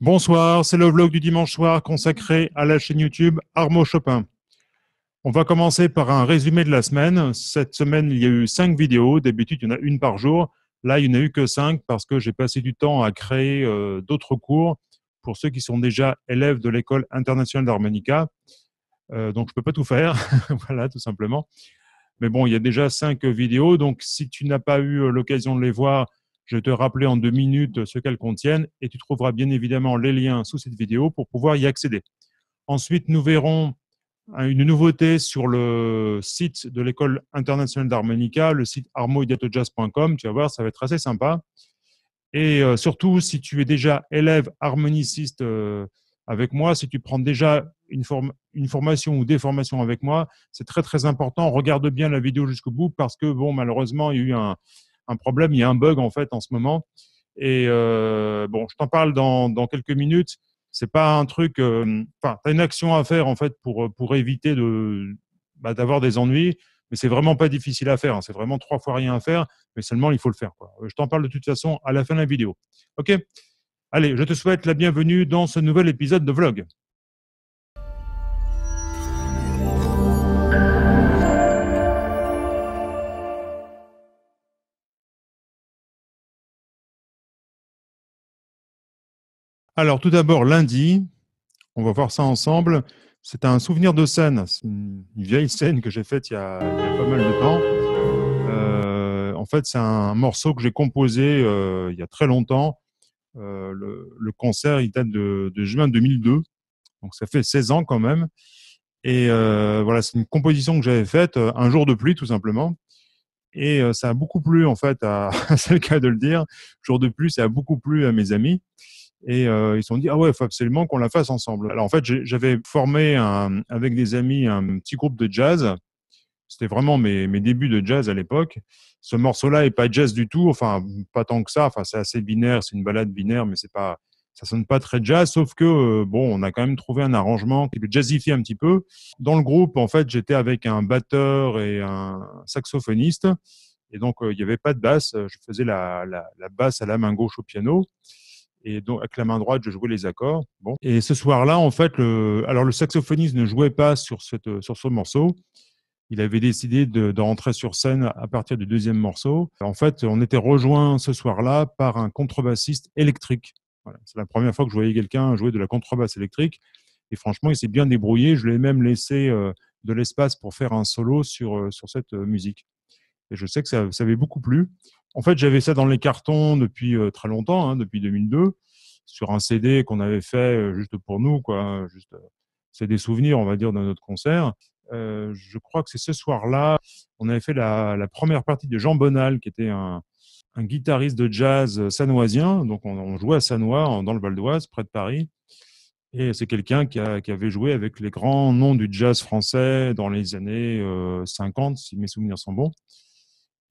Bonsoir, c'est le vlog du dimanche soir consacré à la chaîne YouTube Armo Chopin. On va commencer par un résumé de la semaine. Cette semaine, il y a eu cinq vidéos. D'habitude, il y en a une par jour. Là, il n'y en a eu que cinq parce que j'ai passé du temps à créer euh, d'autres cours pour ceux qui sont déjà élèves de l'école internationale d'harmonica. Euh, donc, je ne peux pas tout faire. voilà, tout simplement. Mais bon, il y a déjà cinq vidéos. Donc, si tu n'as pas eu euh, l'occasion de les voir, je vais te rappeler en deux minutes ce qu'elles contiennent et tu trouveras bien évidemment les liens sous cette vidéo pour pouvoir y accéder. Ensuite, nous verrons hein, une nouveauté sur le site de l'École internationale d'harmonica, le site armoidatojazz.com. Tu vas voir, ça va être assez sympa. Et euh, surtout, si tu es déjà élève harmoniciste euh, avec moi, si tu prends déjà une, une formation ou des formations avec moi, c'est très très important. Regarde bien la vidéo jusqu'au bout parce que, bon, malheureusement, il y a eu un, un problème, il y a un bug en fait en ce moment. Et euh, bon, je t'en parle dans, quelques minutes. C'est pas un truc. Euh, enfin, tu as une action à faire en fait pour, euh, pour éviter de bah, d'avoir des ennuis, mais c'est vraiment pas difficile à faire. Hein. C'est vraiment trois fois rien à faire, mais seulement il faut le faire. Je t'en parle de toute façon à la fin de la vidéo. Ok. Allez, je te souhaite la bienvenue dans ce nouvel épisode de vlog. Alors, tout d'abord, lundi, on va voir ça ensemble. C'est un souvenir de scène, une vieille scène que j'ai faite il, y a pas mal de temps. Euh, en fait, c'est un morceau que j'ai composé euh, il y a très longtemps. Euh, le, concert, il date de, juin 2002, donc ça fait 16 ans quand même. Et voilà, c'est une composition que j'avais faite un jour de pluie, tout simplement. Et ça a beaucoup plu, en fait, à... c'est le cas de le dire. Jour de pluie, ça a beaucoup plu à mes amis. Et euh, ils se sont dit, ah ouais, il faut absolument qu'on la fasse ensemble. Alors en fait, j'avais formé avec des amis un petit groupe de jazz. C'était vraiment mes, mes débuts de jazz à l'époque. Ce morceau-là est pas jazz du tout, enfin pas tant que ça. Enfin, c'est assez binaire, c'est une balade binaire, mais c'est pas, ça sonne pas très jazz, sauf que euh, bon, on a quand même trouvé un arrangement qui le jazzifie un petit peu. Dans le groupe, en fait, j'étais avec un batteur et un saxophoniste, et donc euh, il n'y avait pas de basse. Je faisais la, la, basse à la main gauche au piano, et donc avec la main droite, je jouais les accords. Bon. Et ce soir-là, en fait, le, alors le saxophoniste ne jouait pas sur, sur ce morceau. Il avait décidé de, rentrer sur scène à partir du deuxième morceau. En fait, on était rejoint ce soir-là par un contrebassiste électrique. C'est la première fois que je voyais quelqu'un jouer de la contrebasse électrique. Et franchement, il s'est bien débrouillé. Je lui ai même laissé euh, de l'espace pour faire un solo sur, euh, sur cette euh, musique. Et je sais que ça, ça avait beaucoup plu. En fait, j'avais ça dans les cartons depuis euh, très longtemps, hein, depuis 2002, sur un CD qu'on avait fait euh, juste pour nous, quoi. Hein, juste, euh, c'est des souvenirs, on va dire, de notre concert. je crois que c'est ce soir-là, on avait fait la, première partie de Jean Bonal, qui était un, guitariste de jazz sanoisien. Donc, on, jouait à Sanois, dans le Val d'Oise, près de Paris. Et c'est quelqu'un qui, avait joué avec les grands noms du jazz français dans les années 50, si mes souvenirs sont bons.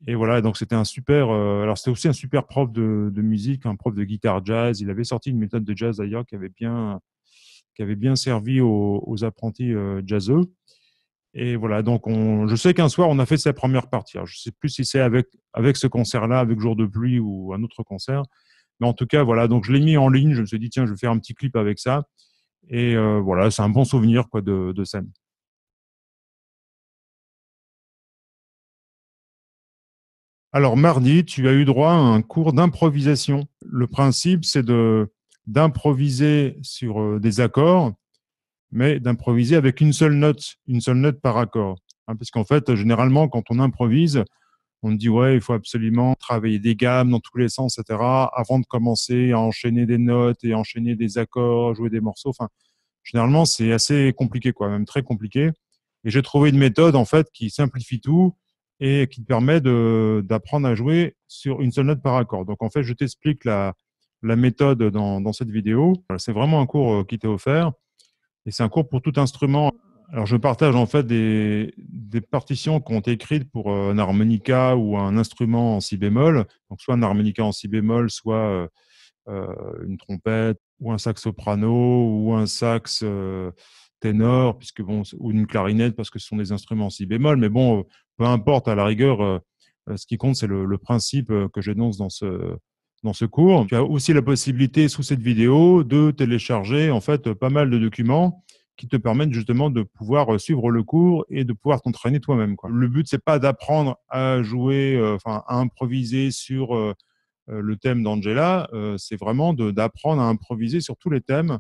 Et voilà, donc c'était un super. Euh, alors c'était aussi un super prof de, musique, un prof de guitare jazz. Il avait sorti une méthode de jazz d'ailleurs qui avait bien, qui avait bien servi aux, apprentis euh, jazzeux. Et voilà, donc je sais qu'un soir on a fait sa première partie. je sais plus si c'est avec avec ce concert-là, avec Jour de pluie ou un autre concert, mais en tout cas voilà. Donc je l'ai mis en ligne. Je me suis dit tiens, je vais faire un petit clip avec ça. Et euh, voilà, c'est un bon souvenir quoi de, de scène. Alors mardi, tu as eu droit à un cours d'improvisation. Le principe, c'est de d'improviser sur euh, des accords, mais d'improviser avec une seule note, une seule note par accord. puisqu’en hein, parce qu'en fait, généralement, quand on improvise, on dit ouais, il faut absolument travailler des gammes dans tous les sens, etc. Avant de commencer à enchaîner des notes et enchaîner des accords, jouer des morceaux. généralement, c'est assez compliqué, quoi, même très compliqué. Et j'ai trouvé une méthode en fait qui simplifie tout et qui te permet d'apprendre à jouer sur une seule note par accord. Donc en fait, je t'explique la, méthode dans, cette vidéo. C'est vraiment un cours euh, qui t'est offert et c'est un cours pour tout instrument. Alors je partage en fait des, partitions qui ont été écrites pour euh, un harmonica ou un instrument en si bémol, donc soit un harmonica en si bémol, soit euh, une trompette ou un sax soprano ou un sax ténor, puisque bon, ou une clarinette parce que ce sont des instruments en si bémol. Mais bon, peu importe, à la rigueur, euh, euh, ce qui compte, c'est le, principe euh, que j'énonce dans ce, dans ce cours. Tu as aussi la possibilité, sous cette vidéo, de télécharger en fait pas mal de documents qui te permettent justement de pouvoir suivre le cours et de pouvoir t'entraîner toi-même. Le but, c'est pas d'apprendre à jouer, enfin à improviser sur le thème d'Angela, c'est vraiment d'apprendre à improviser sur tous les thèmes.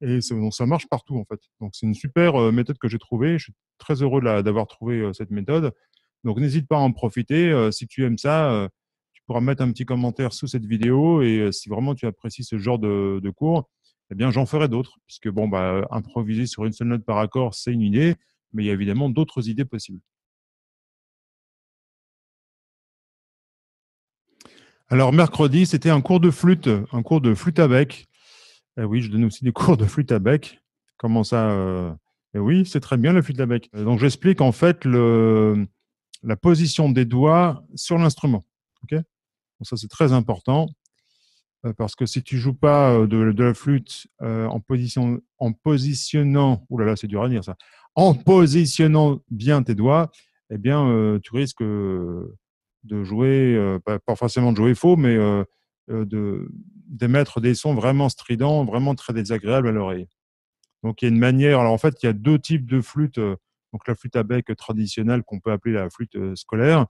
Et ça, ça marche partout en fait. Donc c'est une super méthode que j'ai trouvée. Je suis très heureux d'avoir trouvé cette méthode. Donc n'hésite pas à en profiter. Euh, si tu aimes ça, euh, tu pourras mettre un petit commentaire sous cette vidéo. Et euh, si vraiment tu apprécies ce genre de, cours, eh bien j'en ferai d'autres. Puisque bon, bah, improviser sur une seule note par accord, c'est une idée, mais il y a évidemment d'autres idées possibles. Alors mercredi, c'était un cours de flûte, un cours de flûte à bec. Eh oui, je donne aussi des cours de flûte à bec. Comment ça eh oui, c'est très bien le flûte à bec. Donc j'explique en fait le, la position des doigts sur l'instrument. ok ça, c'est très important euh, parce que si tu joues pas euh, de, la flûte euh, en, position, en positionnant, ou là là, c'est dur à dire ça, en positionnant bien tes doigts, eh bien, tu risques de jouer, pas, forcément de jouer faux, mais de d'émettre des sons vraiment stridents, vraiment très désagréables à l'oreille. Donc, il y a une manière. Alors, en fait, il y a deux types de flûtes donc la flûte à bec traditionnelle qu'on peut appeler la flûte euh, scolaire,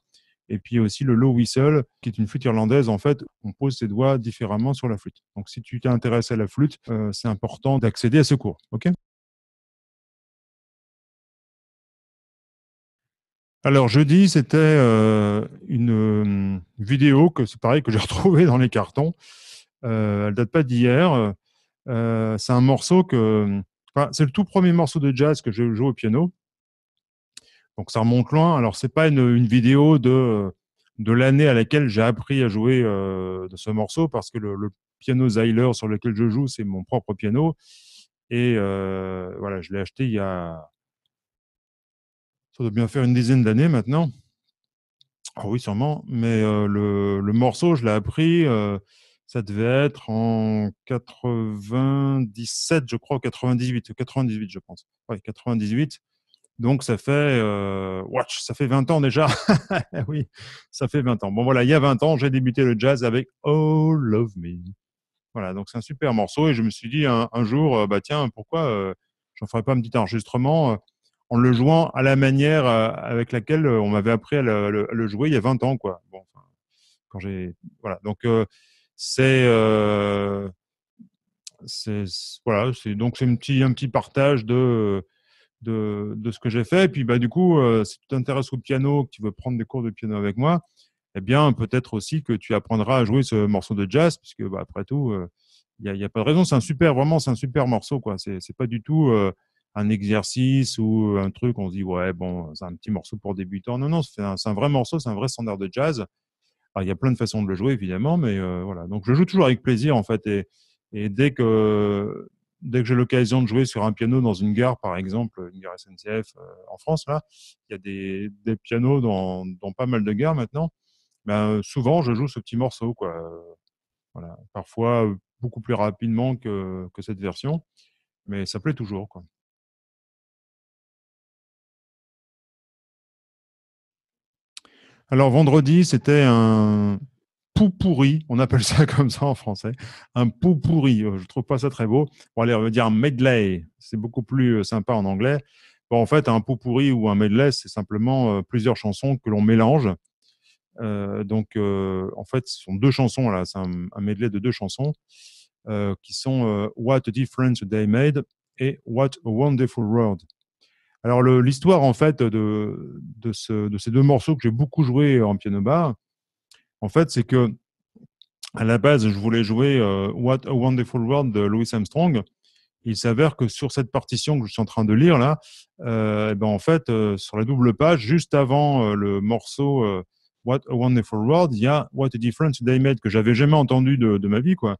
et puis aussi le low whistle, qui est une flûte irlandaise. En fait, on pose ses doigts différemment sur la flûte. Donc, si tu t'intéresses à la flûte, euh, c'est important d'accéder à ce cours. Ok Alors jeudi, c'était euh, une vidéo que c'est pareil que j'ai retrouvée dans les cartons. Euh, elle date pas d'hier. c'est un morceau que c'est le tout premier morceau de jazz que j'ai joué au piano. Donc ça remonte loin. Alors c'est pas une, vidéo de de l'année à laquelle j'ai appris à jouer euh, de ce morceau parce que le, piano Zeiler sur lequel je joue c'est mon propre piano et euh, voilà je l'ai acheté il y a ça doit bien faire une dizaine d'années maintenant. Oh oui sûrement. Mais euh, le, le, morceau je l'ai appris ça devait être en 97 je crois 98 98 je pense. Oui 98 donc ça fait watch, euh, ça fait 20 ans déjà. oui, ça fait 20 ans. Bon voilà, il y a 20 ans, j'ai débuté le jazz avec Oh Love Me. Voilà, donc c'est un super morceau et je me suis dit un, jour, euh, bah tiens, pourquoi euh, j'en ferais pas un petit enregistrement en le jouant à la manière avec laquelle on m'avait appris à le, jouer il y a 20 ans quoi. Bon, quand j'ai voilà, donc c'est voilà, c'est donc c'est un petit un petit partage de de, ce que j'ai fait. Et puis, bah, du coup, euh, si tu t'intéresses au piano, que tu veux prendre des cours de piano avec moi, eh bien, peut-être aussi que tu apprendras à jouer ce morceau de jazz, puisque bah, après tout, euh, il n'y a, pas de raison. C'est un super, vraiment, c'est un super morceau. quoi. C'est pas du tout euh, un exercice ou un truc. On se dit, ouais, bon, c'est un petit morceau pour débutants. Non, non, c'est un, vrai morceau, c'est un vrai standard de jazz. il y a plein de façons de le jouer, évidemment, mais voilà. Donc, je joue toujours avec plaisir, en fait. et dès que dès que j'ai l'occasion de jouer sur un piano dans une gare, par exemple, une gare SNCF euh, en France, là, il y a des, des pianos dans, dans, pas mal de gares maintenant. Ben, souvent, je joue ce petit morceau, quoi. Voilà. Parfois, beaucoup plus rapidement que, que cette version, mais ça plaît toujours, quoi. Alors vendredi, c'était un, poupourri, pourri, on appelle ça comme ça en français, un poupourri, pourri, euh, je trouve pas ça très beau. on va dire medley, c'est beaucoup plus euh, sympa en anglais. Bon, en fait, un poupourri pourri ou un medley, c'est simplement euh, plusieurs chansons que l'on mélange. donc, en fait, ce sont deux chansons, là, c'est un, medley de deux chansons qui sont What a Difference they Made et What a Wonderful World. Alors, l'histoire, en fait, de, de, ces deux morceaux que j'ai beaucoup joué en piano bar, en fait, c'est que à la base, je voulais jouer euh, What a Wonderful World de Louis Armstrong. Il s'avère que sur cette partition que je suis en train de lire là, euh, eh ben en fait, euh, sur la double page, juste avant le morceau What a Wonderful World, il y a What a Difference They Made que j'avais jamais entendu de, ma vie quoi.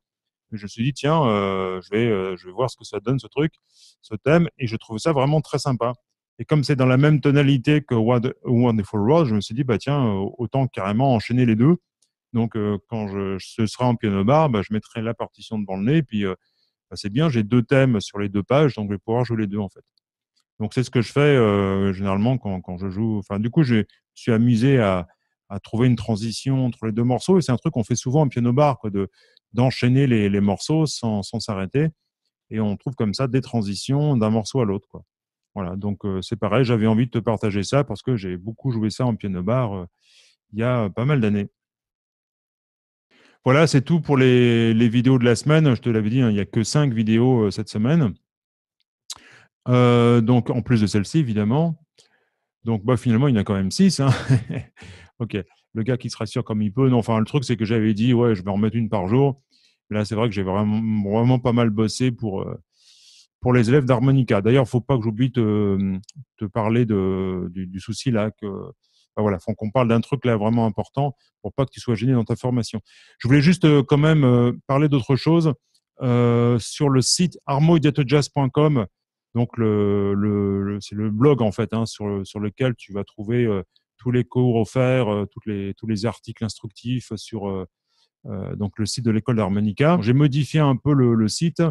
je me suis dit tiens, je vais je vais voir ce que ça donne ce truc, ce thème, et je trouve ça vraiment très sympa. Et comme c'est dans la même tonalité que What a Wonderful World, je me suis dit bah tiens, autant carrément enchaîner les deux donc, quand je, ce sera en piano bar, bah, je mettrai la partition devant le nez. puis, bah, c'est bien, j'ai deux thèmes sur les deux pages, donc je vais pouvoir jouer les deux en fait. Donc, c'est ce que je fais généralement quand, je joue. Enfin, du coup, je suis amusé à, trouver une transition entre les deux morceaux. Et c'est un truc qu'on fait souvent en piano bar, de, d'enchaîner les, morceaux sans, s'arrêter. Et on trouve comme ça des transitions d'un morceau à l'autre. Quoi. Voilà, donc c'est pareil, j'avais envie de te partager ça parce que j'ai beaucoup joué ça en piano bar il y a pas mal d'années. Voilà, c'est tout pour les, vidéos de la semaine. Je te l'avais dit, hein, il n'y a que cinq vidéos euh, cette semaine. Euh, donc, en plus de celle-ci, évidemment. Donc, bah, finalement, il y en a quand même six. Hein. ok, le gars qui se rassure comme il peut. Non, enfin, le truc, c'est que j'avais dit, ouais, je vais en mettre une par jour. Là, c'est vrai que j'ai vraiment, pas mal bossé pour, euh, pour les élèves d'harmonica. D'ailleurs, il ne faut pas que j'oublie te, te parler du, du, souci là que voilà, faut qu'on parle d'un truc là vraiment important pour pas que tu sois gêné dans ta formation. Je voulais juste euh, quand même euh, parler d'autre chose. Euh, sur le site armoidiatojazz.com, donc le, le, c'est le blog en fait hein, sur, lequel tu vas trouver tous les cours offerts, toutes tous les articles instructifs sur le site de l'école d'harmonica. J'ai modifié un peu le site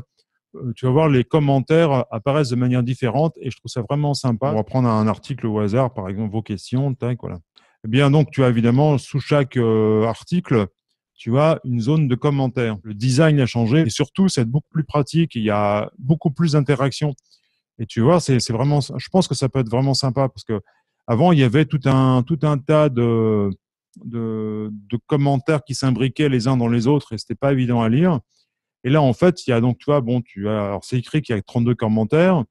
euh, tu vas voir, les commentaires euh, apparaissent de manière différente et je trouve ça vraiment sympa. On va prendre un article au hasard, par exemple, vos questions, tac, voilà. Eh bien, donc, tu as évidemment, sous chaque euh, article, tu as une zone de commentaires. Le design a changé et surtout, c'est beaucoup plus pratique, il y a beaucoup plus d'interactions. Et tu vois, c'est vraiment, je pense que ça peut être vraiment sympa parce que avant, il y avait tout un, tout un tas de, de, de commentaires qui s'imbriquaient les uns dans les autres et c'était pas évident à lire. Et là, en fait, il y a donc, tu vois, bon, tu as, alors c'est écrit qu'il y a 32 commentaires.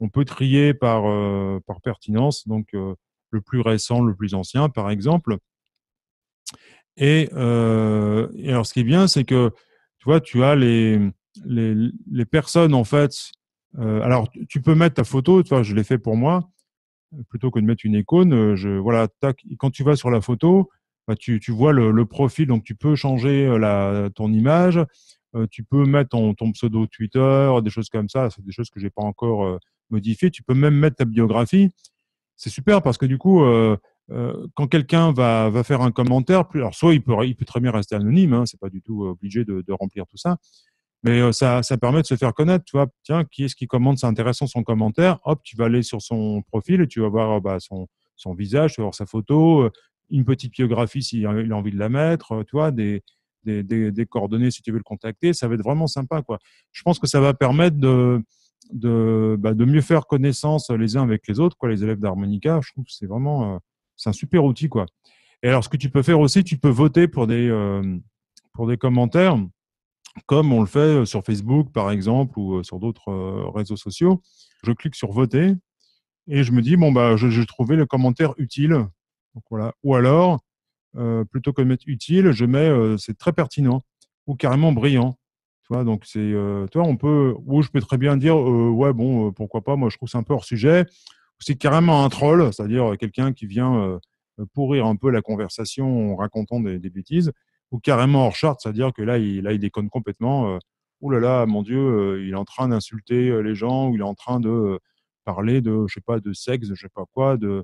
On peut trier par, euh, pertinence, donc euh, le plus récent, le plus ancien, par exemple. Euh, et, alors, ce qui est bien, c'est que, tu vois, tu as les, personnes, en fait. alors, tu peux mettre ta photo, tu vois, je l'ai fait pour moi, plutôt que de mettre une icône. Je, voilà, quand tu vas sur la photo, bah, tu, vois le, profil, donc tu peux changer ton image, euh, tu peux mettre ton, pseudo Twitter, des choses comme ça. C'est des choses que je n'ai pas encore euh, modifiées. Tu peux même mettre ta biographie. C'est super parce que du coup, euh, quand quelqu'un va, faire un commentaire, alors soit il peut, peut très bien rester anonyme, hein, c'est pas du tout obligé de, remplir tout ça, mais ça, ça, permet de se faire connaître. Tu vois, tiens, qui est-ce qui commente C'est intéressant son commentaire. Hop, tu vas aller sur son profil et tu vas voir bah, son, son, visage, tu vas voir sa photo, une petite biographie s'il a envie de la mettre, tu vois, des, des, coordonnées si tu veux le contacter. Ça va être vraiment sympa. Quoi. Je pense que ça va permettre de, de, bah, mieux faire connaissance les uns avec les autres, quoi, les élèves d'harmonica. Je trouve que c'est vraiment euh, un super outil. Quoi. Et alors, ce que tu peux faire aussi, tu peux voter pour des, euh, pour des commentaires, comme on le fait euh, sur Facebook, par exemple, ou sur d'autres réseaux sociaux. Je clique sur voter et je me dis, bon, bah, j'ai trouvé le commentaire utile. Ou alors, euh, plutôt que de mettre utile, je mets euh, c'est très pertinent ou carrément brillant. Tu vois, donc c'est, euh, toi, on peut, ou je peux très bien dire, ouais, bon, pourquoi pas, moi je trouve c'est un peu hors sujet, ou c'est carrément un troll, c'est-à-dire quelqu'un qui vient pourrir un peu la conversation en racontant des, bêtises, ou carrément hors charte, c'est-à-dire que là, il, là, il déconne complètement. oh là là, mon Dieu, il est en train d'insulter les gens, ou il est en train de parler de, je sais pas, de sexe, je sais pas quoi, de,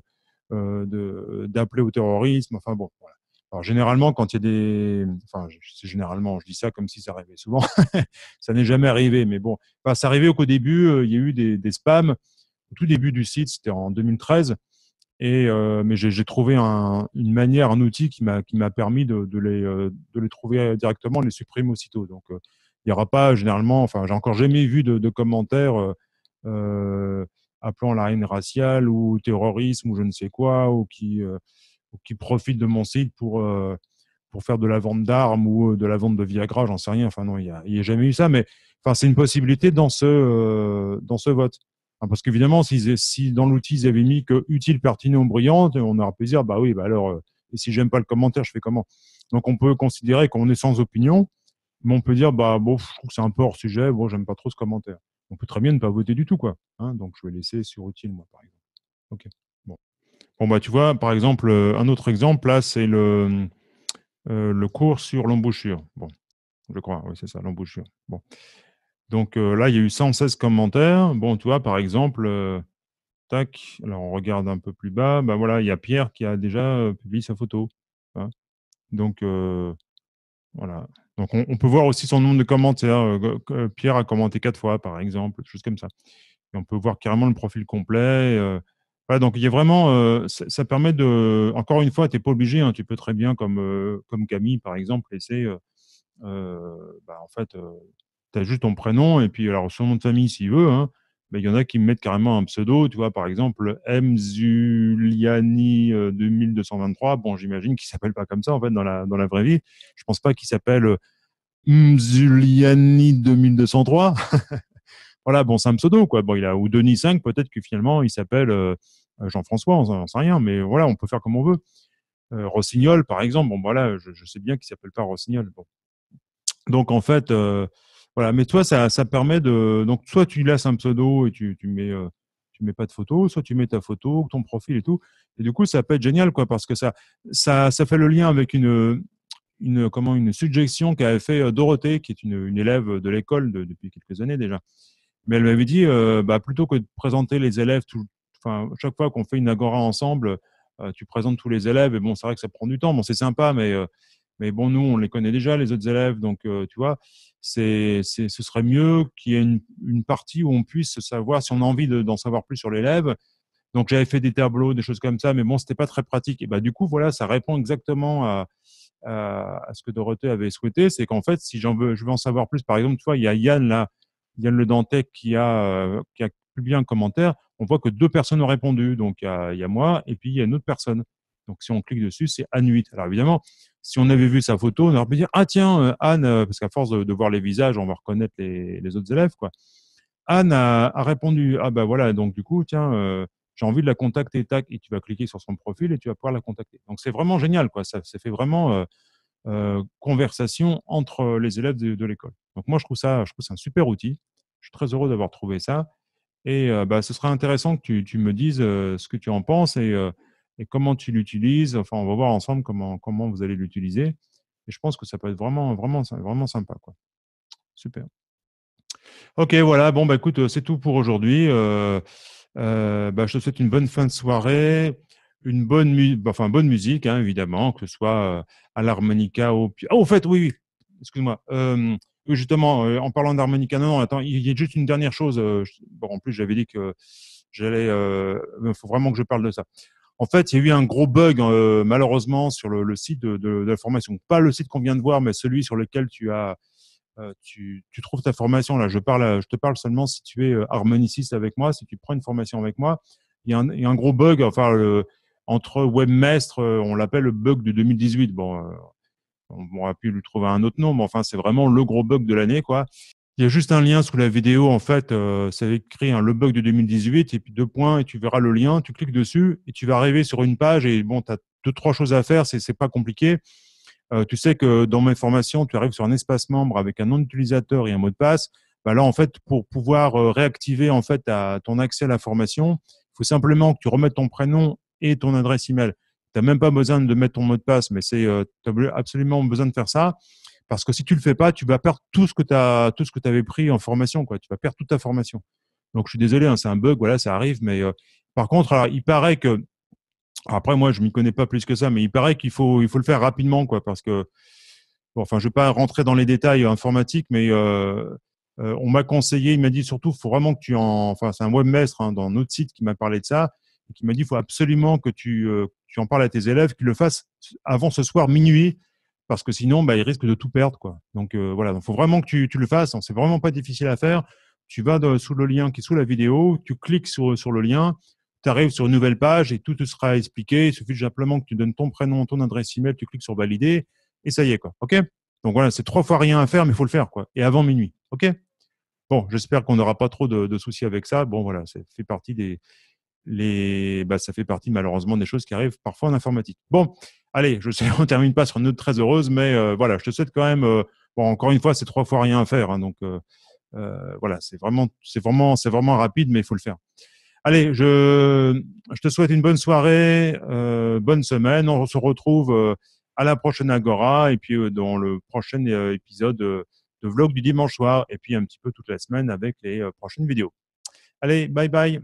d'appeler au terrorisme. Enfin bon, voilà. Alors, généralement, quand il y a des. Enfin, généralement, je dis ça comme si ça arrivait souvent. ça n'est jamais arrivé, mais bon. Enfin, ça arrivait qu'au début, euh, il y a eu des, spams. Au tout début du site, c'était en 2013. Et, euh, mais j'ai trouvé un, une manière, un outil qui m'a permis de, de, les, euh, de, les, trouver directement, les supprimer aussitôt. Donc, euh, il n'y aura pas généralement. Enfin, j'ai encore jamais vu de, de commentaires appelant la haine raciale ou terrorisme ou je ne sais quoi, ou qui qui profitent de mon site pour, euh, pour faire de la vente d'armes ou euh, de la vente de Viagra, j'en sais rien. Enfin, non, il n'y a, a, jamais eu ça, mais enfin, c'est une possibilité dans ce, euh, dans ce vote. parce qu'évidemment, si, si dans l'outil, ils avaient mis que utile, pertinent, brillante, on aura plaisir, bah oui, bah alors, et si j'aime pas le commentaire, je fais comment Donc, on peut considérer qu'on est sans opinion, mais on peut dire, bah bon, je trouve que c'est un peu hors sujet, bon, j'aime pas trop ce commentaire. On peut très bien ne pas voter du tout, quoi. Hein, donc, je vais laisser sur utile, moi, par exemple. OK. Bon, bah, tu vois, par exemple, euh, un autre exemple, là, c'est le, euh, le cours sur l'embouchure. Bon, je crois, oui, c'est ça, l'embouchure. Bon. Donc euh, là, il y a eu 116 commentaires. Bon, tu vois, par exemple, tac, alors on regarde un peu plus bas, ben voilà, il y a Pierre qui a déjà publié sa photo. Donc, voilà. Donc, on, peut voir aussi son nombre de commentaires. Pierre a commenté quatre fois, par exemple, choses comme ça. Et on peut voir carrément le profil complet donc il y a vraiment, euh, ça, permet de, encore une fois, tu n'es pas obligé, hein, tu peux très bien, comme, euh, comme Camille par exemple, laisser, euh, bah, en fait, tu as juste ton prénom et puis alors son nom de famille s'il veut, hein, mais il y en a qui mettent carrément un pseudo, tu vois, par exemple, M. 2223, bon, j'imagine qu'il ne s'appelle pas comme ça, en fait, dans la, dans la vraie vie. Je ne pense pas qu'il s'appelle Mzuliani 2203. voilà, bon, c'est un pseudo, quoi. Bon, il a, ou Denis 5, peut-être que finalement, il s'appelle euh, Jean-François, on ne sait rien, mais voilà, on peut faire comme on veut. Euh, Rossignol, par exemple, bon, voilà, bah je, sais bien qu'il s'appelle pas Rossignol. Donc, en fait, euh, voilà, mais toi, ça, ça permet de. Donc, soit tu laisses un pseudo et tu, tu mets. tu mets pas de photo, soit tu mets ta photo, ton profil et tout. Et du coup, ça peut être génial, quoi, parce que ça, ça, ça fait le lien avec une, une, comment, une suggestion qu'avait fait Dorothée, qui est une, élève de l'école depuis quelques années déjà. Mais elle m'avait dit, bah, plutôt que de présenter les élèves tout, enfin, chaque fois qu'on fait une agora ensemble, euh, tu présentes tous les élèves et bon, c'est vrai que ça prend du temps. Bon, c'est sympa, mais euh, mais bon, nous, on les connaît déjà, les autres élèves, donc euh, tu vois, ce serait mieux qu'il y ait une, partie où on puisse savoir si on a envie d'en savoir plus sur l'élève. Donc j'avais fait des tableaux, des choses comme ça, mais bon, n'était pas très pratique. Et bah du coup, voilà, ça répond exactement à, ce que Dorothée avait souhaité, c'est qu'en fait, si j'en veux, je veux en savoir plus, par exemple, tu il y a Yann là, Yann Le Dantec qui a, qui a publié un commentaire on voit que deux personnes ont répondu. Donc, il y, a, moi et puis il y a une autre personne. Donc, si on clique dessus, c'est Anne 8. Alors, évidemment, si on avait vu sa photo, on aurait pu dire Ah, tiens, euh, Anne, euh, parce qu'à force de, voir les visages, on va reconnaître les, autres élèves. Quoi. Anne a, répondu Ah, ben voilà, donc du coup, tiens, euh, j'ai envie de la contacter, tac, et tu vas cliquer sur son profil et tu vas pouvoir la contacter. Donc, c'est vraiment génial, quoi. Ça, ça fait vraiment conversation entre les élèves de, l'école. Donc, moi, je trouve, ça, je trouve ça un super outil. Je suis très heureux d'avoir trouvé ça. Et euh, bah, ce sera intéressant que tu, tu me dises euh, ce que tu en penses et, euh, et comment tu l'utilises. Enfin, on va voir ensemble comment, comment vous allez l'utiliser. Et je pense que ça peut être vraiment, vraiment, vraiment sympa. Quoi. Super. Ok, voilà. Bon, bah, écoute, c'est tout pour aujourd'hui. Bah, je te souhaite une bonne fin de soirée, une bonne, musique. Bah, enfin, bonne musique, hein, évidemment, que ce soit à l'harmonica, au... Oh, au fait, oui, oui, excuse-moi justement, euh, en parlant d'harmonica, non, non, attends, il y a juste une dernière chose. Euh, bon, en plus, j'avais dit que j'allais. Euh, il faut vraiment que je parle de ça. En fait, il y a eu un gros bug malheureusement sur le, site de, la formation. Pas le site qu'on vient de voir, mais celui sur lequel tu as tu, trouves ta formation. Là, je parle, je te parle seulement si tu es harmoniciste avec moi, si tu prends une formation avec moi. Il y a un, gros bug. Enfin, entre webmestre, on l'appelle le bug de 2018. Bon, on aura pu lui trouver un autre nom, mais enfin, c'est vraiment le gros bug de l'année, quoi. Il y a juste un lien sous la vidéo, en fait, ça euh, écrit hein, le bug de 2018, et puis deux points, et tu verras le lien, tu cliques dessus, et tu vas arriver sur une page, et bon, tu as deux, trois choses à faire, c'est pas compliqué. Euh, tu sais que dans mes formations, tu arrives sur un espace membre avec un nom d'utilisateur et un mot de passe. Bah là, en fait, pour pouvoir euh, réactiver en fait ton accès à la formation, il faut simplement que tu remettes ton prénom et ton adresse email. Tu n'as même pas besoin de mettre ton mot de passe, mais c'est euh, tu as absolument besoin de faire ça. Parce que si tu le fais pas, tu vas perdre tout ce que tu tout ce que tu avais pris en formation, quoi. Tu vas perdre toute ta formation. Donc je suis désolé, hein, c'est un bug, voilà, ça arrive. Mais euh, par contre, il paraît que après moi je m'y connais pas plus que ça, mais il paraît qu'il faut il faut le faire rapidement, quoi, parce que enfin je vais pas rentrer dans les détails euh, informatiques, mais on m'a conseillé, il m'a dit surtout, faut vraiment que tu en, enfin c'est un webmestre hein, dans notre site qui m'a parlé de ça qui m'a dit il faut absolument que tu, euh, tu, en parles à tes élèves, qu'ils le fassent avant ce soir minuit, parce que sinon, bah, ils risquent de tout perdre. Quoi. Donc euh, voilà, il faut vraiment que tu, tu le fasses. Hein. C'est vraiment pas difficile à faire. Tu vas sous le lien qui est sous la vidéo, tu cliques sur, sur le lien, tu arrives sur une nouvelle page et tout te sera expliqué. Il suffit simplement que tu donnes ton prénom, ton adresse email, tu cliques sur valider et ça y est. Quoi. OK Donc voilà, c'est trois fois rien à faire, mais il faut le faire. Quoi. Et avant minuit. OK Bon, j'espère qu'on n'aura pas trop de, de, soucis avec ça. Bon, voilà, ça fait partie des, les, bah, ça fait partie malheureusement des choses qui arrivent parfois en informatique. Bon, allez, je sais, on termine pas sur une note très heureuse, mais euh, voilà, je te souhaite quand même. Euh, bon, encore une fois, c'est trois fois rien à faire, hein, donc euh, voilà, c'est vraiment, c'est vraiment, c'est vraiment rapide, mais il faut le faire. Allez, je, je, te souhaite une bonne soirée, bonne semaine. On se retrouve à la prochaine Agora et puis dans le prochain épisode de vlog du dimanche soir et puis un petit peu toute la semaine avec les prochaines vidéos. Allez, bye bye.